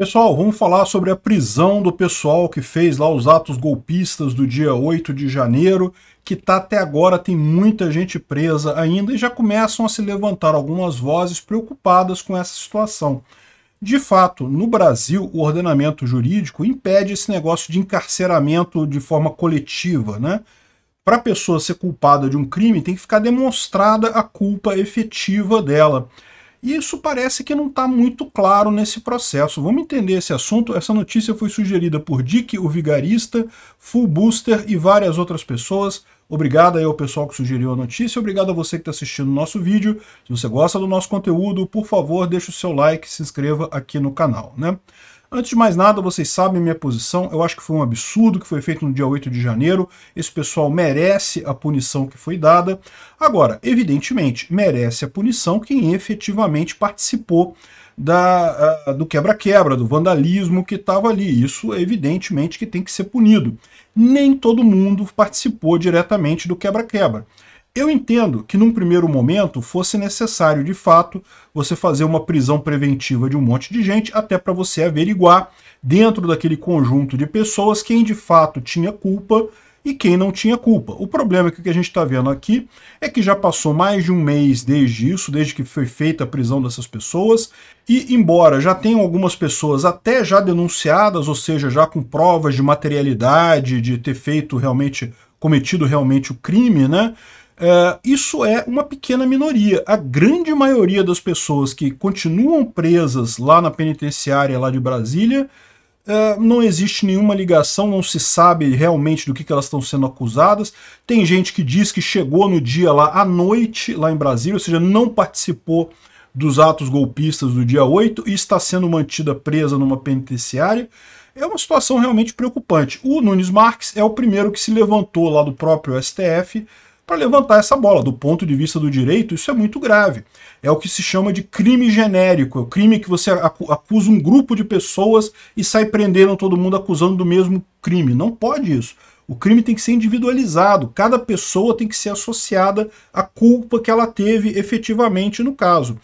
Pessoal, vamos falar sobre a prisão do pessoal que fez lá os atos golpistas do dia 8 de janeiro, que tá até agora, tem muita gente presa ainda e já começam a se levantar algumas vozes preocupadas com essa situação. De fato, no Brasil, o ordenamento jurídico impede esse negócio de encarceramento de forma coletiva, né? Para a pessoa ser culpada de um crime, tem que ficar demonstrada a culpa efetiva dela. E isso parece que não está muito claro nesse processo. Vamos entender esse assunto. Essa notícia foi sugerida por Dick, o Vigarista, Full Booster e várias outras pessoas. Obrigado aí ao pessoal que sugeriu a notícia, obrigado a você que está assistindo o nosso vídeo. Se você gosta do nosso conteúdo, por favor, deixe o seu like, se inscreva aqui no canal. Né? Antes de mais nada, vocês sabem minha posição, eu acho que foi um absurdo que foi feito no dia 8 de janeiro, esse pessoal merece a punição que foi dada. Agora, evidentemente, merece a punição quem efetivamente participou da, do quebra-quebra, do vandalismo que estava ali. Isso, evidentemente, que tem que ser punido. Nem todo mundo participou diretamente do quebra-quebra. Eu entendo que num primeiro momento fosse necessário, de fato, você fazer uma prisão preventiva de um monte de gente, até para você averiguar dentro daquele conjunto de pessoas quem de fato tinha culpa e quem não tinha culpa. O problema é que o que a gente está vendo aqui é que já passou mais de um mês desde isso, desde que foi feita a prisão dessas pessoas, e embora já tenham algumas pessoas até já denunciadas, ou seja, já com provas de materialidade, de ter feito realmente, cometido realmente o crime, né? Eh, isso é uma pequena minoria. A grande maioria das pessoas que continuam presas lá na penitenciária lá de Brasília eh, não existe nenhuma ligação, não se sabe realmente do que, que elas estão sendo acusadas. Tem gente que diz que chegou no dia lá à noite, lá em Brasília, ou seja, não participou dos atos golpistas do dia 8 e está sendo mantida presa numa penitenciária. É uma situação realmente preocupante. O Nunes Marques é o primeiro que se levantou lá do próprio STF para levantar essa bola. Do ponto de vista do direito, isso é muito grave. É o que se chama de crime genérico. É o crime que você acusa um grupo de pessoas e sai prendendo todo mundo acusando do mesmo crime. Não pode isso. O crime tem que ser individualizado, cada pessoa tem que ser associada à culpa que ela teve efetivamente no caso.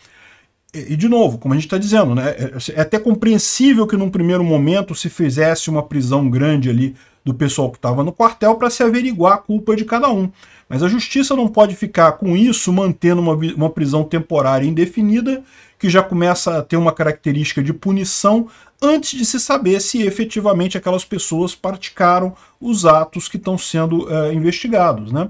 E, de novo, como a gente está dizendo, né, é, é, é até compreensível que num primeiro momento se fizesse uma prisão grande ali do pessoal que estava no quartel para se averiguar a culpa de cada um. Mas a justiça não pode ficar com isso, mantendo uma, uma prisão temporária indefinida, que já começa a ter uma característica de punição, antes de se saber se efetivamente aquelas pessoas praticaram os atos que estão sendo é, investigados. Né?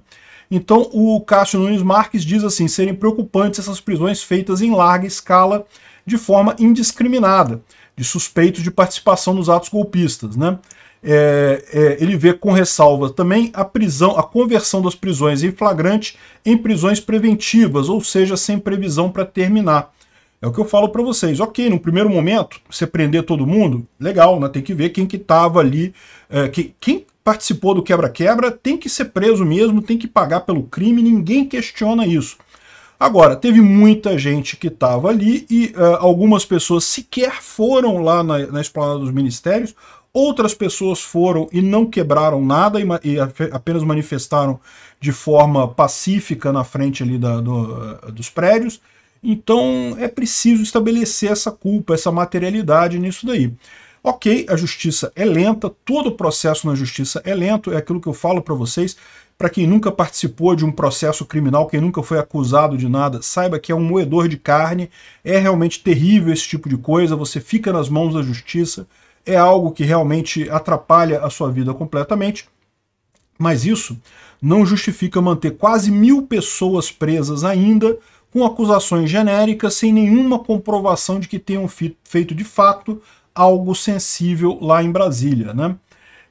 Então o Cássio Nunes Marques diz assim, serem preocupantes essas prisões feitas em larga escala de forma indiscriminada de suspeitos de participação nos atos golpistas. Né? É, é, ele vê com ressalva também a prisão, a conversão das prisões em flagrante em prisões preventivas, ou seja, sem previsão para terminar. É o que eu falo para vocês. Ok, no primeiro momento, você prender todo mundo, legal, né? tem que ver quem que estava ali, é, que, quem participou do quebra-quebra tem que ser preso mesmo, tem que pagar pelo crime, ninguém questiona isso. Agora, teve muita gente que estava ali e uh, algumas pessoas sequer foram lá na, na esplanada dos ministérios, outras pessoas foram e não quebraram nada e, e apenas manifestaram de forma pacífica na frente ali da, do, uh, dos prédios. Então é preciso estabelecer essa culpa, essa materialidade nisso daí. Ok, a justiça é lenta, todo o processo na justiça é lento, é aquilo que eu falo para vocês. Para quem nunca participou de um processo criminal, quem nunca foi acusado de nada, saiba que é um moedor de carne, é realmente terrível esse tipo de coisa, você fica nas mãos da justiça, é algo que realmente atrapalha a sua vida completamente. Mas isso não justifica manter quase mil pessoas presas ainda com acusações genéricas sem nenhuma comprovação de que tenham feito de fato algo sensível lá em Brasília. Né?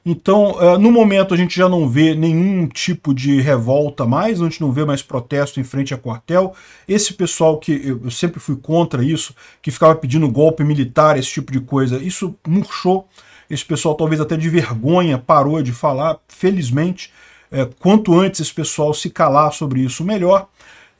Então, eh, no momento, a gente já não vê nenhum tipo de revolta mais, a gente não vê mais protesto em frente a quartel. Esse pessoal que eu sempre fui contra isso, que ficava pedindo golpe militar, esse tipo de coisa, isso murchou. Esse pessoal, talvez até de vergonha, parou de falar. Felizmente, eh, quanto antes esse pessoal se calar sobre isso, melhor.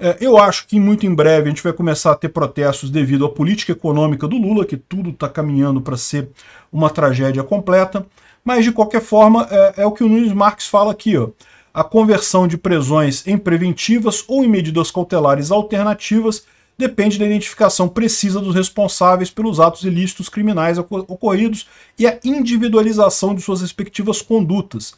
Eh, eu acho que muito em breve a gente vai começar a ter protestos devido à política econômica do Lula, que tudo está caminhando para ser uma tragédia completa. Mas, de qualquer forma, é, é o que o Nunes Marques fala aqui, ó. A conversão de prisões em preventivas ou em medidas cautelares alternativas depende da identificação precisa dos responsáveis pelos atos ilícitos criminais ocorridos e a individualização de suas respectivas condutas.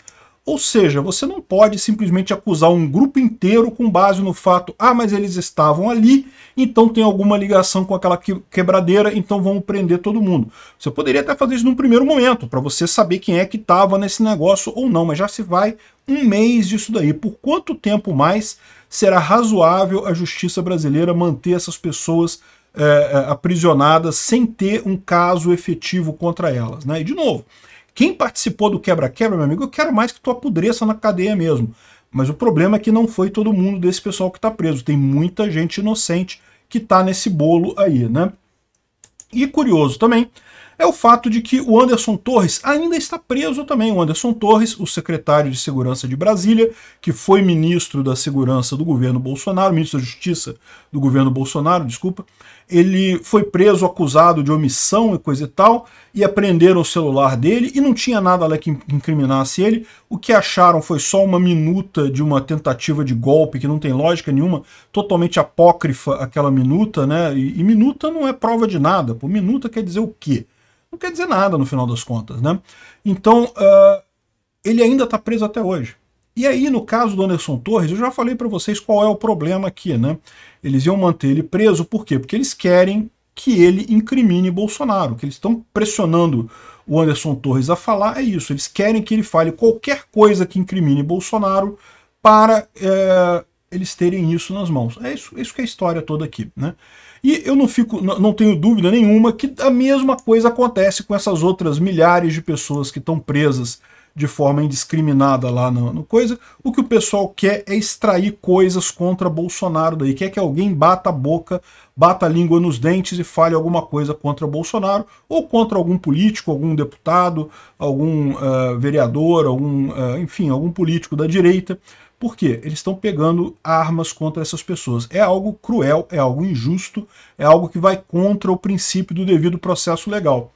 Ou seja, você não pode simplesmente acusar um grupo inteiro com base no fato, ah, mas eles estavam ali, então tem alguma ligação com aquela quebradeira, então vamos prender todo mundo. Você poderia até fazer isso num primeiro momento, para você saber quem é que estava nesse negócio ou não, mas já se vai um mês disso daí. Por quanto tempo mais será razoável a justiça brasileira manter essas pessoas é, aprisionadas sem ter um caso efetivo contra elas? Né? E de novo, quem participou do quebra-quebra, meu amigo, eu quero mais que tu apodreça na cadeia mesmo. Mas o problema é que não foi todo mundo desse pessoal que está preso. Tem muita gente inocente que está nesse bolo aí, né? E curioso também é o fato de que o Anderson Torres ainda está preso também. O Anderson Torres, o secretário de Segurança de Brasília, que foi ministro da Segurança do governo Bolsonaro, ministro da Justiça do governo Bolsonaro, desculpa, ele foi preso acusado de omissão e coisa e tal, e apreenderam o celular dele e não tinha nada lá que incriminasse ele. O que acharam foi só uma minuta de uma tentativa de golpe que não tem lógica nenhuma, totalmente apócrifa aquela minuta, né? E, e minuta não é prova de nada, Por minuta quer dizer o quê? não quer dizer nada no final das contas, né? Então, uh, ele ainda está preso até hoje. E aí, no caso do Anderson Torres, eu já falei para vocês qual é o problema aqui, né? Eles iam manter ele preso, por quê? Porque eles querem que ele incrimine Bolsonaro, que eles estão pressionando o Anderson Torres a falar, é isso, eles querem que ele fale qualquer coisa que incrimine Bolsonaro para é, eles terem isso nas mãos. É isso, é isso que é a história toda aqui, né? E eu não fico, não tenho dúvida nenhuma que a mesma coisa acontece com essas outras milhares de pessoas que estão presas de forma indiscriminada lá no, no, coisa. O que o pessoal quer é extrair coisas contra Bolsonaro daí. Quer que alguém bata a boca, bata a língua nos dentes e fale alguma coisa contra Bolsonaro ou contra algum político, algum deputado, algum uh, vereador, algum, uh, enfim, algum político da direita. Por quê? Eles estão pegando armas contra essas pessoas. É algo cruel, é algo injusto, é algo que vai contra o princípio do devido processo legal.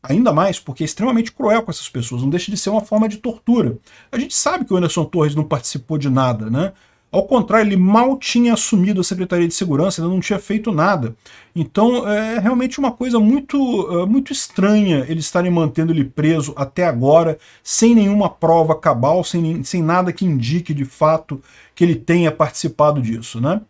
Ainda mais porque é extremamente cruel com essas pessoas, não deixa de ser uma forma de tortura. A gente sabe que o Anderson Torres não participou de nada, né? Ao contrário, ele mal tinha assumido a Secretaria de Segurança, ainda não tinha feito nada. Então é, é realmente uma coisa muito, é, muito estranha eles estarem mantendo ele preso até agora, sem nenhuma prova cabal, sem, sem nada que indique de fato que ele tenha participado disso. Né?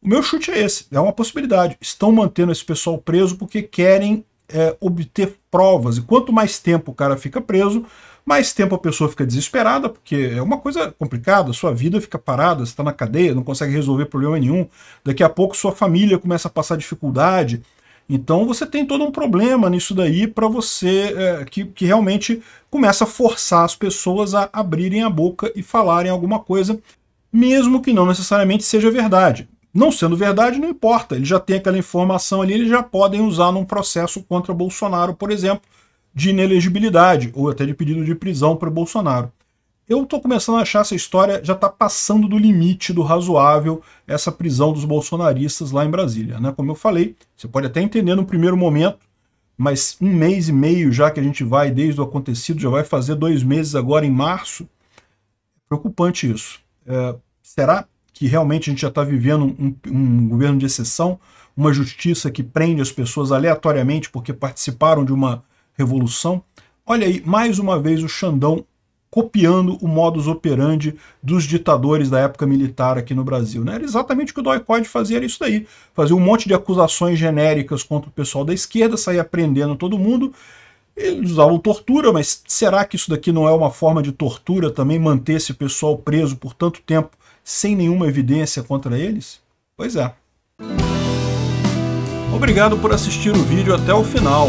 O meu chute é esse, é uma possibilidade. Estão mantendo esse pessoal preso porque querem é, obter provas. E quanto mais tempo o cara fica preso, mais tempo a pessoa fica desesperada, porque é uma coisa complicada, sua vida fica parada, você está na cadeia, não consegue resolver problema nenhum. Daqui a pouco sua família começa a passar dificuldade. Então você tem todo um problema nisso daí para você é, que, que realmente começa a forçar as pessoas a abrirem a boca e falarem alguma coisa, mesmo que não necessariamente seja verdade. Não sendo verdade, não importa. Ele já tem aquela informação ali, eles já podem usar num processo contra Bolsonaro, por exemplo, de inelegibilidade ou até de pedido de prisão para Bolsonaro. Eu estou começando a achar essa história já está passando do limite do razoável essa prisão dos bolsonaristas lá em Brasília. Né? Como eu falei, você pode até entender no primeiro momento, mas um mês e meio já que a gente vai desde o acontecido, já vai fazer dois meses agora em março. Preocupante isso. É, será que realmente a gente já está vivendo um, um governo de exceção? Uma justiça que prende as pessoas aleatoriamente porque participaram de uma revolução. Olha aí, mais uma vez o Xandão copiando o modus operandi dos ditadores da época militar aqui no Brasil. Né? Era exatamente o que o Dói Code fazia, era isso daí. Fazia um monte de acusações genéricas contra o pessoal da esquerda, saía prendendo todo mundo. Eles usavam tortura, mas será que isso daqui não é uma forma de tortura também manter esse pessoal preso por tanto tempo sem nenhuma evidência contra eles? Pois é. Obrigado por assistir o vídeo até o final.